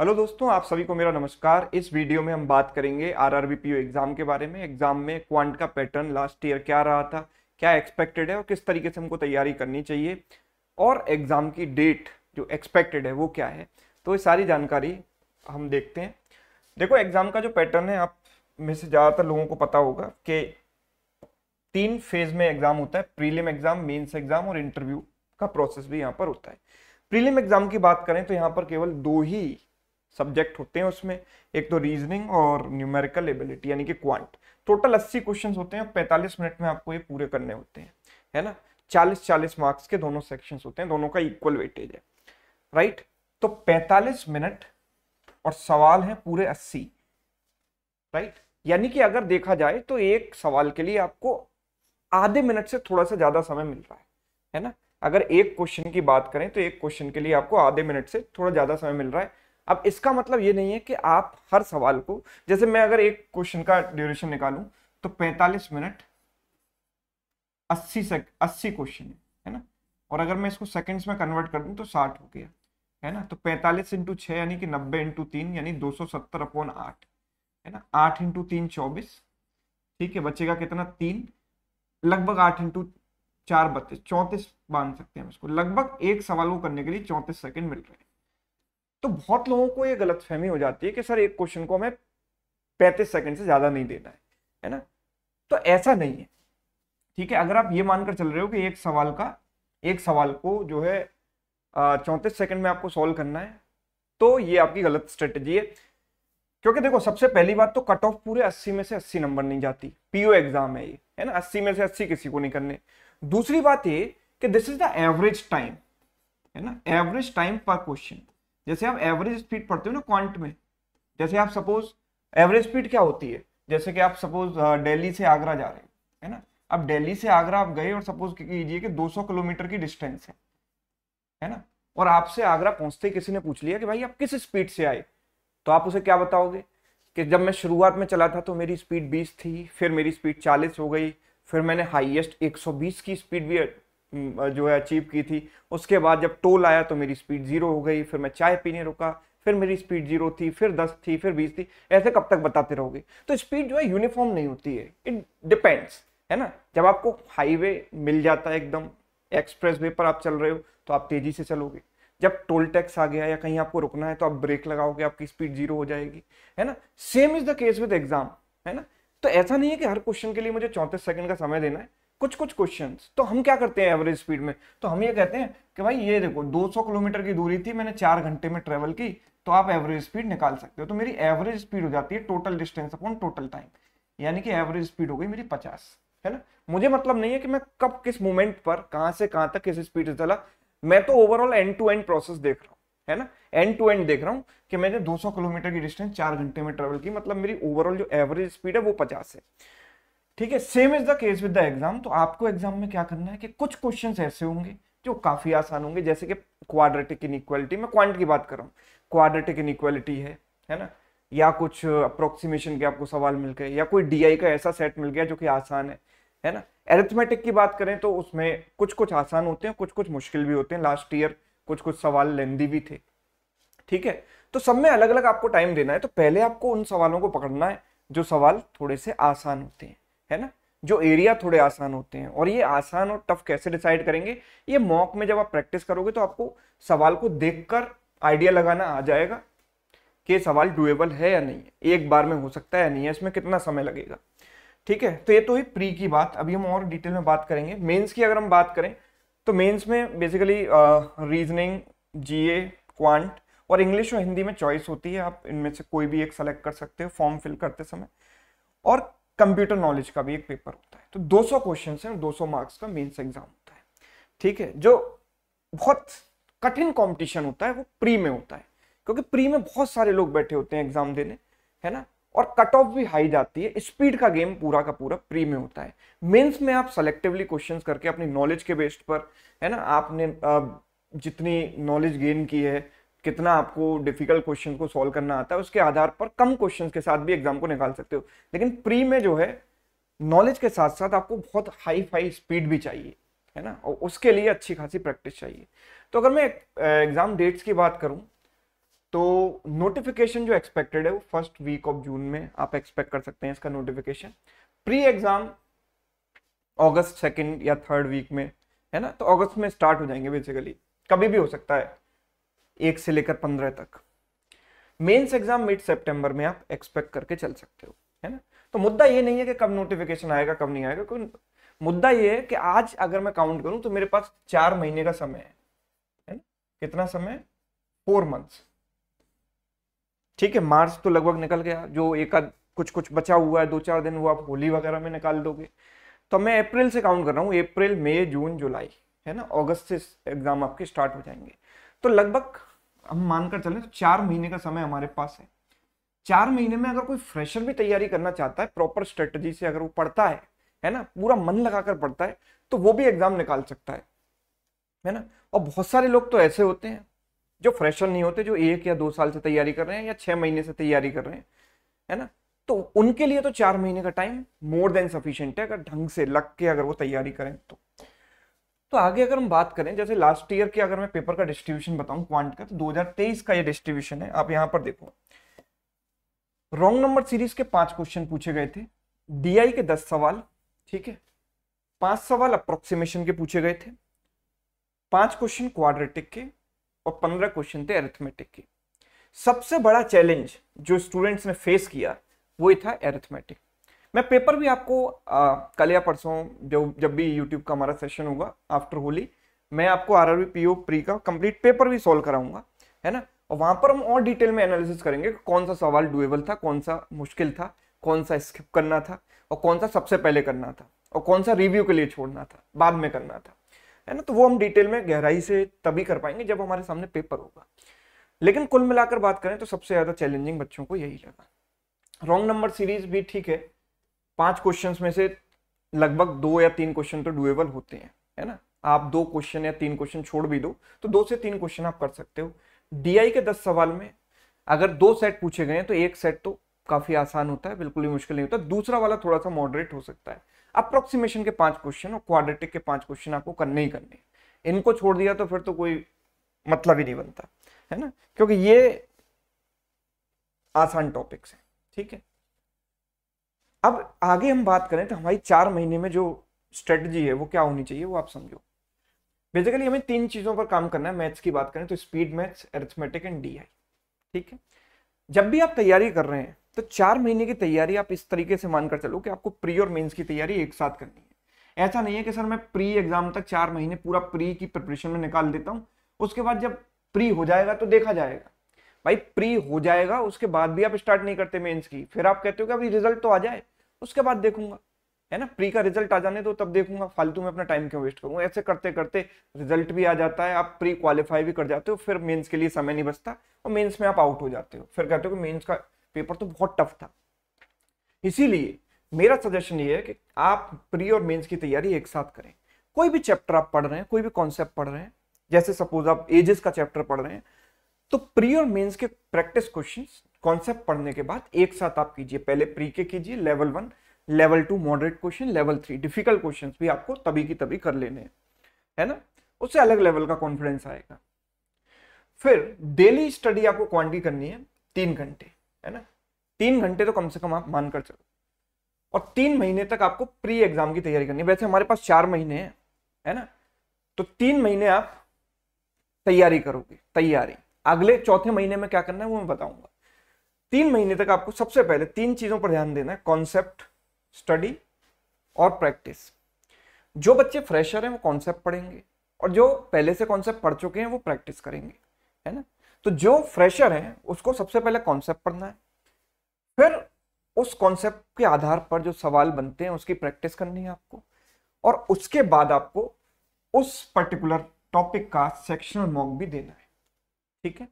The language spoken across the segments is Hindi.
हेलो दोस्तों आप सभी को मेरा नमस्कार इस वीडियो में हम बात करेंगे आर आर एग्जाम के बारे में एग्जाम में क्वांट का पैटर्न लास्ट ईयर क्या रहा था क्या एक्सपेक्टेड है और किस तरीके से हमको तैयारी करनी चाहिए और एग्जाम की डेट जो एक्सपेक्टेड है वो क्या है तो ये सारी जानकारी हम देखते हैं देखो एग्जाम का जो पैटर्न है आप में से ज़्यादातर लोगों को पता होगा कि तीन फेज में एग्जाम होता है प्रीलिम एग्जाम मेन्स एग्जाम और इंटरव्यू का प्रोसेस भी यहाँ पर होता है प्रीलिम एग्जाम की बात करें तो यहाँ पर केवल दो ही सब्जेक्ट होते हैं उसमें एक तो रीजनिंग और न्यूमेरिकल एबिलिटी यानी कि क्वांट टोटल अस्सी क्वेश्चन होते हैं पैंतालीस मिनट में आपको ये पूरे करने होते हैं है ना चालीस चालीस मार्क्स के दोनों सेक्शंस होते हैं दोनों का इक्वल वेटेज है राइट तो पैंतालीस मिनट और सवाल है पूरे अस्सी राइट यानी कि अगर देखा जाए तो एक सवाल के लिए आपको आधे मिनट से थोड़ा सा ज्यादा समय मिल रहा है है ना अगर एक क्वेश्चन की बात करें तो एक क्वेश्चन के लिए आपको आधे मिनट से थोड़ा ज्यादा समय मिल रहा है अब इसका मतलब ये नहीं है कि आप हर सवाल को जैसे मैं अगर एक क्वेश्चन का ड्यूरेशन निकालूं तो 45 मिनट 80 से 80 क्वेश्चन है है ना और अगर मैं इसको सेकंड्स में कन्वर्ट कर दूं तो 60 हो गया है ना तो 45 इंटू छः यानी कि 90 इंटू तीन यानी 270 अपॉन आठ है ना आठ इंटू तीन चौबीस ठीक है बचेगा कितना तीन लगभग आठ इंटू चार बत्तीस चौंतीस बांध सकते हैं इसको लगभग एक सवाल को करने के लिए चौंतीस सेकेंड मिल रहे हैं तो बहुत लोगों को ये गलत फहमी हो जाती है कि सर एक क्वेश्चन को हमें पैंतीस सेकेंड से ज़्यादा नहीं देना है है ना तो ऐसा नहीं है ठीक है अगर आप ये मानकर चल रहे हो कि एक सवाल का एक सवाल को जो है चौंतीस सेकंड में आपको सॉल्व करना है तो ये आपकी गलत स्ट्रेटेजी है क्योंकि देखो सबसे पहली बात तो कट ऑफ पूरे अस्सी में से अस्सी नंबर नहीं जाती पीओ एग्जाम है ये है ना अस्सी में से अस्सी किसी को नहीं करने दूसरी बात ये कि this is the average time है ना एवरेज टाइम पर क्वेश्चन जैसे आप एवरेज स्पीड पढ़ते हो ना क्वांट में जैसे आप सपोज एवरेज स्पीड क्या होती है जैसे कि आप सपोज दिल्ली से आगरा जा रहे हैं है ना अब दिल्ली से आगरा आप गए और सपोज कीजिए कि 200 किलोमीटर की डिस्टेंस है है ना और आपसे आगरा पहुंचते किसी ने पूछ लिया कि भाई आप किस स्पीड से आए तो आप उसे क्या बताओगे कि जब मैं शुरुआत में चला था तो मेरी स्पीड बीस थी फिर मेरी स्पीड चालीस हो गई फिर मैंने हाइएस्ट एक की स्पीड भी जो है अचीव की थी उसके बाद जब टोल आया तो मेरी स्पीड ज़ीरो हो गई फिर मैं चाय पीने रुका फिर मेरी स्पीड जीरो थी फिर दस थी फिर बीस थी ऐसे कब तक बताते रहोगे तो स्पीड जो है यूनिफॉर्म नहीं होती है इट डिपेंड्स है ना जब आपको हाईवे मिल जाता है एकदम एक्सप्रेस वे पर आप चल रहे हो तो आप तेज़ी से चलोगे जब टोल टैक्स आ गया या कहीं आपको रुकना है तो आप ब्रेक लगाओगे आपकी स्पीड जीरो हो जाएगी है ना same is the case with exam है ना तो ऐसा नहीं है कि हर क्वेश्चन के लिए मुझे चौंतीस सेकंड का समय देना है कुछ कुछ क्वेश्चन तो हम क्या करते हैं एवरेज स्पीड में तो हम ये कहते हैं कि भाई ये देखो 200 किलोमीटर की दूरी थी मैंने चार घंटे में ट्रेवल की तो आप एवरेज स्पीड निकाल सकते हो तो मेरी एवरेज स्पीड हो जाती है total distance upon total time यानी कि एवरेज स्पीड हो गई मेरी पचास है ना मुझे मतलब नहीं है कि मैं कब किस मोमेंट पर कहां से कहां तक किस स्पीड से चला मैं तो overall end to end process देख रहा हूँ है ना एंड टू एंड देख रहा हूँ कि मैंने दो किलोमीटर की डिस्टेंस चार घंटे में ट्रेवल की मतलब मेरी ओवरऑल जो एवरेज स्पीड है वो पचास है ठीक है same is the case with the exam तो आपको एग्जाम में क्या करना है कि कुछ क्वेश्चन ऐसे होंगे जो काफी आसान होंगे जैसे कि क्वाड्रेटिक इक्वालिटी मैं क्वांट की बात कर रहा हूँ क्वाड्रेटिक इनइक्वालिटी है है ना या कुछ अप्रोक्सीमेशन के आपको सवाल मिल गए या कोई डी का ऐसा सेट मिल गया जो कि आसान है है ना एरिथमेटिक की बात करें तो उसमें कुछ कुछ आसान होते हैं कुछ कुछ मुश्किल भी होते हैं लास्ट ईयर कुछ कुछ सवाल लेंदी भी थे ठीक है तो सब में अलग अलग आपको टाइम देना है तो पहले आपको उन सवालों को पकड़ना है जो सवाल थोड़े से आसान होते हैं है ना जो एरिया थोड़े आसान होते हैं और ये आसान और टफ कैसे डिसाइड करेंगे ये मॉक में जब आप प्रैक्टिस करोगे तो आपको सवाल को देखकर आइडिया लगाना आ जाएगा कि सवाल डुएबल है या नहीं एक बार में हो सकता है या नहीं है इसमें कितना समय लगेगा ठीक है तो ये तो ही प्री की बात अभी हम और डिटेल में बात करेंगे मेंस की अगर हम बात करें तो मेंस में बेसिकली रीजनिंग जीए क्वांट और इंग्लिश और हिंदी में चॉइस होती है आप इनमें से कोई भी एक सेलेक्ट कर सकते हो फॉर्म फिल करते समय और कंप्यूटर नॉलेज का भी एक पेपर होता है तो 200 सौ क्वेश्चन है और 200 मार्क्स का मेन्स एग्जाम होता है ठीक है जो बहुत कठिन कंपटीशन होता है वो प्री में होता है क्योंकि प्री में बहुत सारे लोग बैठे होते हैं एग्जाम देने है ना और कट ऑफ भी हाई जाती है स्पीड का गेम पूरा का पूरा प्री में होता है मेंस में आप सेलेक्टिवली क्वेश्चंस करके अपनी नॉलेज के बेस्ड पर है ना आपने जितनी नॉलेज गेन की है कितना आपको डिफिकल्ट क्वेश्चन को सॉल्व करना आता है उसके आधार पर कम क्वेश्चन के साथ भी एग्जाम को निकाल सकते हो लेकिन प्री में जो है नॉलेज के साथ साथ आपको बहुत हाई फाई स्पीड भी चाहिए है ना और उसके लिए अच्छी खासी प्रैक्टिस चाहिए तो अगर मैं एग्जाम डेट्स की बात करूं तो नोटिफिकेशन जो एक्सपेक्टेड है वो फर्स्ट वीक ऑफ जून में आप एक्सपेक्ट कर सकते हैं इसका नोटिफिकेशन प्री एग्जाम अगस्त सेकेंड या थर्ड वीक में है ना तो अगस्त में स्टार्ट हो जाएंगे बेसिकली कभी भी हो सकता है एक से लेकर पंद्रह तक मेंस एग्जाम मिड सेप्टेम्बर में आप एक्सपेक्ट करके चल सकते हो है ना तो मुद्दा ये नहीं है कि कब नोटिफिकेशन आएगा कब नहीं आएगा कोई मुद्दा ये है कि आज अगर मैं काउंट करूं तो मेरे पास चार महीने का समय है ना कितना समय फोर मंथ्स ठीक है मार्च तो लगभग निकल गया जो एक आध कुछ कुछ बचा हुआ है दो चार दिन वो आप होली वगैरह में निकाल दोगे तो मैं अप्रैल से काउंट कर रहा हूँ अप्रैल मई जून जुलाई है ना अगस्त से एग्जाम आपके स्टार्ट हो जाएंगे तो लगभग हम मानकर चले तो चार महीने का समय हमारे पास है चार महीने में अगर कोई फ्रेशर भी तैयारी करना चाहता है प्रॉपर स्ट्रेटजी से अगर वो पढ़ता है है ना पूरा मन लगाकर पढ़ता है तो वो भी एग्जाम निकाल सकता है है ना और बहुत सारे लोग तो ऐसे होते हैं जो फ्रेशर नहीं होते जो एक या दो साल से तैयारी कर रहे हैं या छह महीने से तैयारी कर रहे हैं है ना तो उनके लिए तो चार महीने का टाइम मोर देन सफिशियंट है अगर ढंग से लग के अगर वो तैयारी करें तो तो आगे अगर हम बात करें जैसे लास्ट ईयर के अगर मैं पेपर का डिस्ट्रीब्यूशन बताऊं क्वांट का तो 2023 का ये डिस्ट्रीब्यूशन है आप यहां पर देखो रॉन्ग नंबर सीरीज के पांच क्वेश्चन पूछे गए थे डीआई के दस सवाल ठीक है पांच सवाल अप्रोक्सीमेशन के पूछे गए थे पांच क्वेश्चन क्वाड्रेटिक के और पंद्रह क्वेश्चन थे एरेथमेटिक के सबसे बड़ा चैलेंज जो स्टूडेंट्स ने फेस किया वो था एरेथमेटिक मैं पेपर भी आपको आ, कल या परसों जो जब भी यूट्यूब का हमारा सेशन होगा आफ्टर होली मैं आपको आर आर पी प्री का कंप्लीट पेपर भी सॉल्व कराऊंगा है ना और वहाँ पर हम और डिटेल में एनालिसिस करेंगे कौन सा सवाल डुएबल था कौन सा मुश्किल था कौन सा स्किप करना था और कौन सा सबसे पहले करना था और कौन सा रिव्यू के लिए छोड़ना था बाद में करना था है ना तो वो हम डिटेल में गहराई से तभी कर पाएंगे जब हमारे सामने पेपर होगा लेकिन कुल मिलाकर बात करें तो सबसे ज़्यादा चैलेंजिंग बच्चों को यही लगा रॉन्ग नंबर सीरीज भी ठीक है पांच क्वेश्चन में से लगभग दो या तीन क्वेश्चन तो डुएबल होते हैं है ना आप दो क्वेश्चन या तीन क्वेश्चन छोड़ भी दो तो दो से तीन क्वेश्चन आप कर सकते हो डीआई के दस सवाल में अगर दो सेट पूछे गए तो एक सेट तो काफी आसान होता है बिल्कुल ही मुश्किल नहीं होता दूसरा वाला थोड़ा सा मॉडरेट हो सकता है अप्रोक्सीमेशन के पांच क्वेश्चन और क्वाड्रेटिक के पांच क्वेश्चन आपको करने ही करने इनको छोड़ दिया तो फिर तो कोई मतलब ही नहीं बनता है ना क्योंकि ये आसान टॉपिक्स हैं ठीक है अब आगे हम बात करें तो हमारी चार महीने में जो स्ट्रेटजी है वो क्या होनी चाहिए वो आप समझो बेसिकली हमें तीन चीज़ों पर काम करना है मैथ्स की बात करें तो speed maths arithmetic and D ठीक है जब भी आप तैयारी कर रहे हैं तो चार महीने की तैयारी आप इस तरीके से मानकर चलो कि आपको प्री और मेन्स की तैयारी एक साथ करनी है ऐसा नहीं है कि सर मैं प्री एग्जाम तक चार महीने पूरा प्री की प्रिपरेशन में निकाल देता हूँ उसके बाद जब प्री हो जाएगा तो देखा जाएगा भाई प्री हो जाएगा उसके बाद भी आप स्टार्ट नहीं करते मेंस की फिर आप कहते हो कि अभी रिजल्ट तो आ जाए उसके बाद देखूंगा है ना प्री का रिजल्ट आ जाने दो तब देखूंगा फालतू में अपना टाइम क्यों वेस्ट करूंगा ऐसे करते करते रिजल्ट भी आ जाता है आप प्री क्वालिफाई भी कर जाते हो फिर मेंस के लिए समय नहीं बचता और मेंस में आप आउट हो जाते हो फिर कहते हो कि मेंस का पेपर तो बहुत टफ था इसीलिए मेरा सजेशन ये है कि आप प्री और मेन्स की तैयारी एक साथ करें कोई भी चैप्टर आप पढ़ रहे हैं कोई भी कॉन्सेप्ट पढ़ रहे हैं जैसे सपोज आप एजेस का चैप्टर पढ़ रहे हैं तो प्री और मेंस के प्रैक्टिस क्वेश्चंस कॉन्सेप्ट पढ़ने के बाद एक साथ आप कीजिए पहले प्री के कीजिए level one level two moderate question level three difficult question भी आपको तभी की तभी कर लेने हैं है ना उससे अलग लेवल का कॉन्फिडेंस आएगा फिर डेली स्टडी आपको क्वांटिटी करनी है तीन घंटे है ना तीन घंटे तो कम से कम आप मान कर चलो और तीन महीने तक आपको प्री एग्जाम की तैयारी करनी है वैसे हमारे पास चार महीने हैं है ना तो तीन महीने आप तैयारी करोगे तैयारी अगले चौथे महीने में क्या करना है वो मैं बताऊंगा तीन महीने तक आपको सबसे पहले तीन चीज़ों पर ध्यान देना है कॉन्सेप्ट स्टडी और प्रैक्टिस जो बच्चे फ्रेशर हैं वो कॉन्सेप्ट पढ़ेंगे और जो पहले से कॉन्सेप्ट पढ़ चुके हैं वो प्रैक्टिस करेंगे है ना तो जो फ्रेशर हैं उसको सबसे पहले कॉन्सेप्ट पढ़ना है फिर उस कॉन्सेप्ट के आधार पर जो सवाल बनते हैं उसकी प्रैक्टिस करनी है आपको और उसके बाद आपको उस पर्टिकुलर टॉपिक का सेक्शनल मॉक भी देना है ठीक है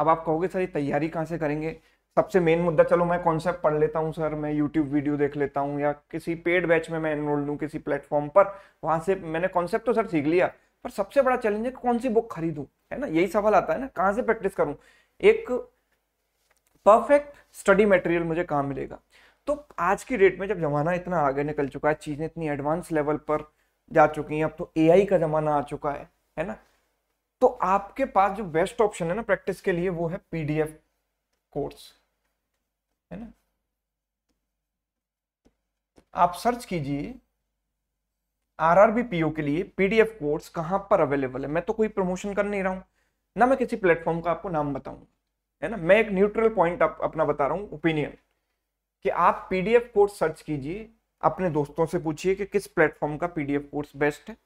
अब आप कहोगे सर ये तैयारी कहाँ से करेंगे सबसे मेन मुद्दा चलो मैं कॉन्सेप्ट पढ़ लेता हूँ सर मैं यूट्यूब वीडियो देख लेता हूँ या किसी पेड बैच में मैं एनरोल लूँ किसी प्लेटफॉर्म पर वहाँ से मैंने कॉन्सेप्ट तो सर सीख लिया पर सबसे बड़ा चैलेंज है कौन सी बुक खरीदूँ है ना यही सवाल आता है ना कहाँ से प्रैक्टिस करूँ एक परफेक्ट स्टडी मटेरियल मुझे कहाँ मिलेगा तो आज की डेट में जब जमाना इतना आगे निकल चुका है चीज़ें इतनी एडवांस लेवल पर जा चुकी हैं अब तो एआई का ज़माना आ चुका है है ना तो आपके पास जो बेस्ट ऑप्शन है ना प्रैक्टिस के लिए वो है पीडीएफ कोर्स है ना आप सर्च कीजिए आरआरबी पीओ के लिए पीडीएफ कोर्स कहां पर अवेलेबल है मैं तो कोई प्रमोशन कर नहीं रहा हूं ना मैं किसी प्लेटफॉर्म का आपको नाम बताऊंगा है ना मैं एक न्यूट्रल पॉइंट आप अपना बता रहा हूं ओपिनियन कि आप पीडीएफ कोर्स सर्च कीजिए अपने दोस्तों से पूछिए कि किस प्लेटफॉर्म का पीडीएफ कोर्स बेस्ट है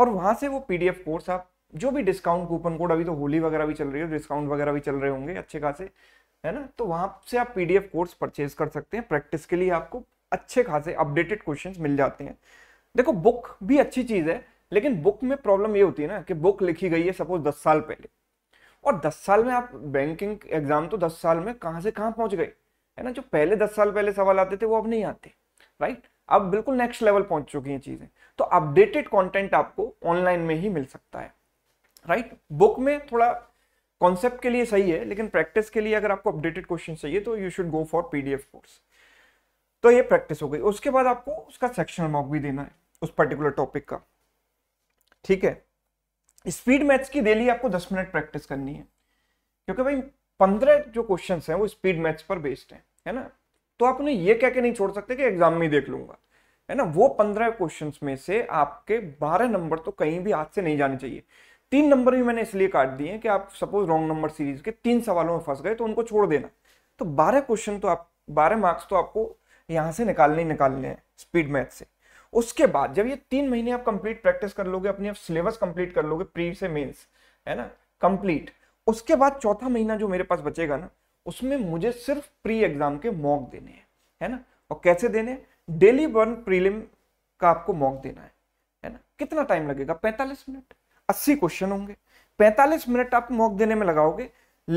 और वहां से वो पीडीएफ कोर्स आप जो भी डिस्काउंट कूपन कोड अभी तो होली वगैरह भी चल रही है डिस्काउंट वगैरह भी चल रहे होंगे अच्छे खासे है ना तो वहां से आप पीडीएफ कोर्स परचेज कर सकते हैं प्रैक्टिस के लिए आपको अच्छे खासे अपडेटेड क्वेश्चंस मिल जाते हैं देखो बुक भी अच्छी चीज है लेकिन बुक में प्रॉब्लम ये होती है ना कि बुक लिखी गई है सपोज दस साल पहले और दस साल में आप बैंकिंग एग्जाम तो दस साल में कहाँ से कहाँ पहुंच गए है ना जो पहले दस साल पहले सवाल आते थे वो अब नहीं आते राइट अब बिल्कुल नेक्स्ट लेवल पहुंच चुकी हैं चीजें तो अपडेटेड कंटेंट आपको ऑनलाइन में ही मिल सकता है राइट right? बुक में थोड़ा कॉन्सेप्ट के लिए सही है लेकिन प्रैक्टिस के लिए अगर आपको अपडेटेड क्वेश्चन चाहिए तो you should go for PDF course तो ये प्रैक्टिस हो गई उसके बाद आपको उसका सेक्शनल मॉक भी देना है उस पर्टिकुलर टॉपिक का ठीक है स्पीड मैथ्स की डेली आपको 10 मिनट प्रैक्टिस करनी है क्योंकि भाई 15 जो क्वेश्चंस हैं वो स्पीड मैथ्स पर बेस्ड हैं है ना तो आप उन्हें यह कह के नहीं छोड़ सकते कि एग्जाम में ही देख लूंगा है ना वो पंद्रह क्वेश्चंस में से आपके बारह नंबर तो कहीं भी हाथ से नहीं जाने चाहिए तीन नंबर भी मैंने इसलिए काट दिए कि आप सपोज रॉन्ग नंबर सीरीज के तीन सवालों में फंस गए तो उनको छोड़ देना तो बारह क्वेश्चन तो आप बारह मार्क्स तो आपको यहाँ से निकालने निकालने हैं स्पीड मैथ से उसके बाद जब ये तीन महीने आप कंप्लीट प्रैक्टिस कर लोगे अपने आप सिलेबस कंप्लीट कर लोगे प्री से मेंस है ना कंप्लीट उसके बाद चौथा महीना जो मेरे पास बचेगा ना उसमें मुझे सिर्फ प्री एग्जाम के मॉक देने हैं है ना और कैसे देने डेली वन प्रीलिम का आपको मॉक देना है है ना कितना टाइम लगेगा 45 मिनट अस्सी क्वेश्चन होंगे पैंतालीस मिनट आप मॉक देने में लगाओगे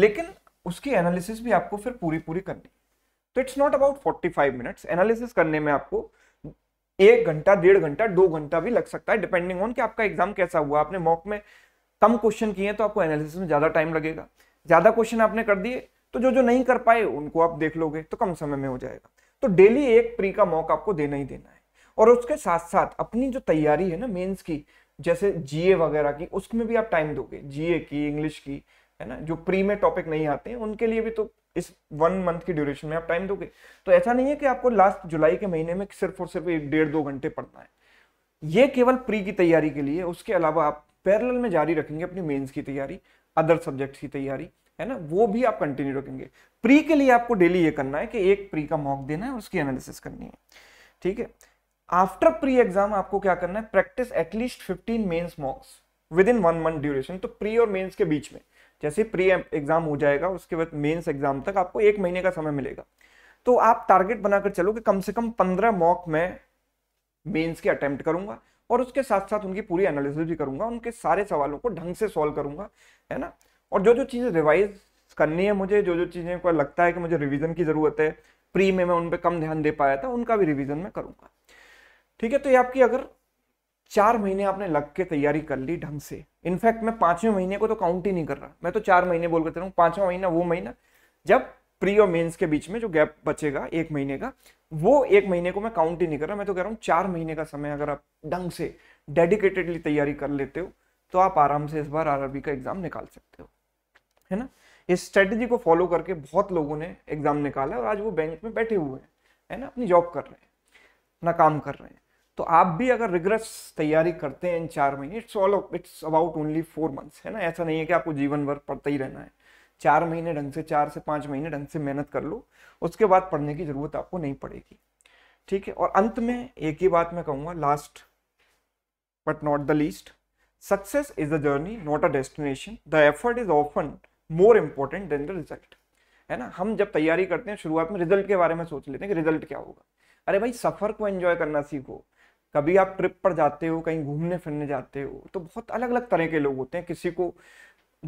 लेकिन उसकी एनालिसिस भी आपको फिर पूरी पूरी करनी तो it's not about forty five minutes analysis करने में आपको एक घंटा डेढ़ घंटा दो घंटा भी लग सकता है डिपेंडिंग ऑन कि आपका एग्जाम कैसा हुआ आपने मॉक में कम क्वेश्चन किए हैं तो आपको एनालिसिस में ज्यादा टाइम लगेगा ज्यादा क्वेश्चन आपने कर दिए तो जो जो नहीं कर पाए उनको आप देख लोगे तो कम समय में हो जाएगा तो डेली एक प्री का मॉक आपको देना ही देना है और उसके साथ साथ अपनी जो तैयारी है ना मेन्स की जैसे जीए वगैरह की उसमें भी आप टाइम दोगे जीए की इंग्लिश की है ना जो प्री में टॉपिक नहीं आते हैं उनके लिए भी तो इस वन मंथ की ड्यूरेशन में आप टाइम दोगे तो ऐसा नहीं है कि आपको लास्ट जुलाई के महीने में सिर्फ और सिर्फ एक डेढ़ दो घंटे पढ़ना है ये केवल प्री की तैयारी के लिए उसके अलावा आप पैरल में जारी रखेंगे अपनी मेन्स की तैयारी अदर सब्जेक्ट्स की तैयारी है ना वो भी आप कंटिन्यू रखेंगे प्री के लिए आपको डेली ये करना है कि एक प्री का मॉक देना है उसकी एनालिसिस करनी है ठीक है आफ्टर प्री एग्जाम आपको क्या करना है practice at least fifteen mains mocks within one month duration तो प्री और मेन्स के बीच में जैसे प्री एग्जाम हो जाएगा उसके बाद मेन्स एग्जाम तक आपको एक महीने का समय मिलेगा तो आप टारगेट बनाकर चलो कि कम से कम पंद्रह मॉक में मेंस के अटेम्प्ट करूंगा और उसके साथ साथ उनकी पूरी एनालिसिस भी करूंगा उनके सारे सवालों को ढंग से सॉल्व करूंगा है ना और जो जो चीज़ें रिवाइज करनी है मुझे जो जो चीज़ें को लगता है कि मुझे रिविजन की ज़रूरत है प्री में मैं उन पर कम ध्यान दे पाया था उनका भी रिविजन मैं करूंगा ठीक है तो ये आपकी अगर चार महीने आपने लग के तैयारी कर ली ढंग से इनफैक्ट मैं पांचवें महीने को तो काउंट ही नहीं कर रहा मैं तो चार महीने बोल कर रहूँ पांचवा महीना वो महीना जब प्री और मेंस के बीच में जो गैप बचेगा एक महीने का वो एक महीने को मैं काउंट ही नहीं कर रहा मैं तो कह रहा हूँ चार महीने का समय अगर आप ढंग से डेडिकेटेडली तैयारी कर लेते हो तो आप आराम से इस बार आर का एग्जाम निकाल सकते हो है ना इस स्ट्रेटजी को फॉलो करके बहुत लोगों ने एग्जाम निकाला और आज वो बैंक में बैठे हुए हैं है ना अपनी जॉब कर रहे हैं ना काम कर रहे हैं तो आप भी अगर रिग्रेस तैयारी करते हैं इन चार महीने it's all it's about only four months है ना ऐसा नहीं है कि आपको जीवन भर पढ़ते ही रहना है चार महीने ढंग से चार से पाँच महीने ढंग से मेहनत कर लो उसके बाद पढ़ने की ज़रूरत आपको नहीं पड़ेगी ठीक है और अंत में एक ही बात मैं कहूँगा last but not the least success is a journey not a destination the effort is often more important than the result है ना हम जब तैयारी करते हैं शुरुआत में रिजल्ट के बारे में सोच लेते हैं कि रिजल्ट क्या होगा अरे भाई सफ़र को एंजॉय करना सीखो कभी आप ट्रिप पर जाते हो कहीं घूमने फिरने जाते हो तो बहुत अलग अलग तरह के लोग होते हैं किसी को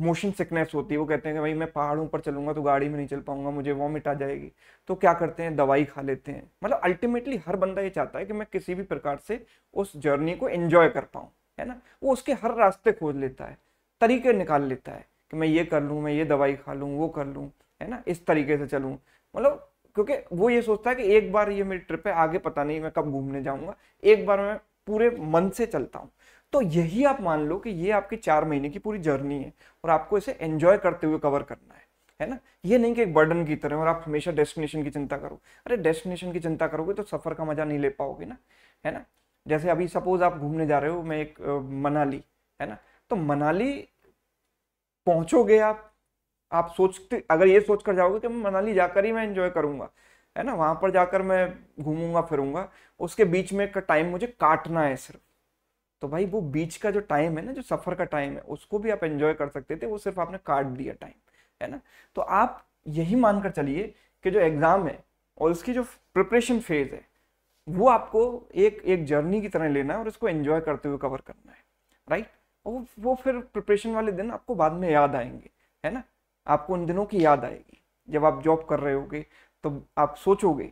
मोशन सिकनेस होती है वो कहते हैं कि भाई मैं पहाड़ों पर चलूंगा तो गाड़ी में नहीं चल पाऊंगा मुझे वॉमिट आ जाएगी तो क्या करते हैं दवाई खा लेते हैं मतलब अल्टीमेटली हर बंदा ये चाहता है कि मैं किसी भी प्रकार से उस जर्नी को एंजॉय कर पाऊँ है ना वो उसके हर रास्ते खोज लेता है तरीके निकाल लेता है कि मैं ये कर लूँ मैं ये दवाई खा लूँ वो कर लूँ है ना इस तरीके से चलूँ मतलब क्योंकि वो ये सोचता है कि एक बार ये मेरी ट्रिप है आगे पता नहीं मैं कब घूमने जाऊंगा एक बार मैं पूरे मन से चलता हूँ तो यही आप मान लो कि ये आपकी चार महीने की पूरी जर्नी है और आपको इसे एंजॉय करते हुए कवर करना है है ना ये नहीं कि एक बर्डन की तरह और आप हमेशा डेस्टिनेशन की चिंता करो अरे डेस्टिनेशन की चिंता करोगे तो सफर का मजा नहीं ले पाओगे ना है ना जैसे अभी सपोज आप घूमने जा रहे हो मैं एक मनाली है ना तो मनाली पहुंचोगे आप आप सोचते अगर ये सोच कर जाओगे कि मैं मनाली जाकर ही मैं इन्जॉय करूंगा है ना वहां पर जाकर मैं घूमूंगा फिरूंगा उसके बीच में का टाइम मुझे काटना है सिर्फ तो भाई वो बीच का जो टाइम है ना जो सफर का टाइम है उसको भी आप एंजॉय कर सकते थे वो सिर्फ आपने काट दिया टाइम है ना तो आप यही मानकर चलिए कि जो एग्जाम है और उसकी जो प्रिपरेशन फेज है वो आपको एक एक जर्नी की तरह लेना है और इसको एंजॉय करते हुए कवर करना है राइट और वो फिर प्रिपरेशन वाले दिन आपको बाद में याद आएंगे है ना आपको उन दिनों की याद आएगी जब आप जॉब कर रहे होगे तो आप सोचोगे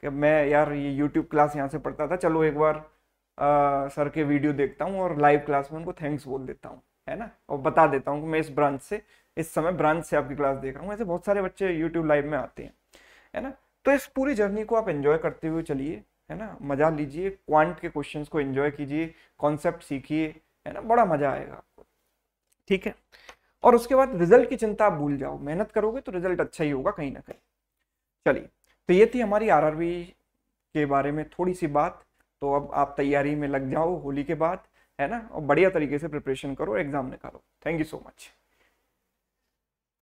कि मैं यार ये यूट्यूब क्लास यहाँ से पढ़ता था चलो एक बार आ, सर के वीडियो देखता हूँ और लाइव क्लास में उनको थैंक्स बोल देता हूँ है ना और बता देता हूँ कि मैं इस ब्रांच से इस समय ब्रांच से आपकी क्लास देख रहा हूँ ऐसे बहुत सारे बच्चे यूट्यूब लाइव में आते हैं है ना तो इस पूरी जर्नी को आप एंजॉय करते हुए चलिए है ना मजा लीजिए क्वांट के क्वेश्चंस को एंजॉय कीजिए कॉन्सेप्ट सीखिए है ना बड़ा मजा आएगा आपको ठीक है और उसके बाद रिजल्ट की चिंता आप भूल जाओ मेहनत करोगे तो रिजल्ट अच्छा ही होगा कहीं ना कहीं चलिए तो ये थी हमारी आरआरबी के बारे में थोड़ी सी बात तो अब आप तैयारी में लग जाओ होली के बाद है ना और बढ़िया तरीके से प्रिपरेशन करो एग्जाम निकालो थैंक यू सो मच